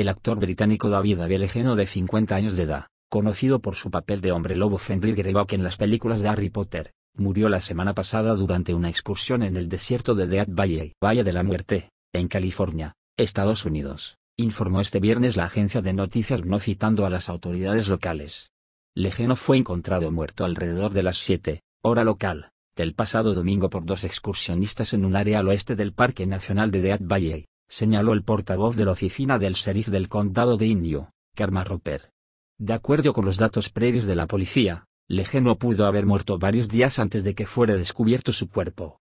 el actor británico David Lejeno de 50 años de edad, conocido por su papel de hombre lobo Fenrir Greyback en las películas de Harry Potter, murió la semana pasada durante una excursión en el desierto de Death Valley, Valle de la Muerte, en California, Estados Unidos, informó este viernes la agencia de noticias no citando a las autoridades locales. Legeno fue encontrado muerto alrededor de las 7, hora local, del pasado domingo por dos excursionistas en un área al oeste del Parque Nacional de Death Valley señaló el portavoz de la oficina del sheriff del condado de Indio, Karma Roper. De acuerdo con los datos previos de la policía, Leje pudo haber muerto varios días antes de que fuera descubierto su cuerpo.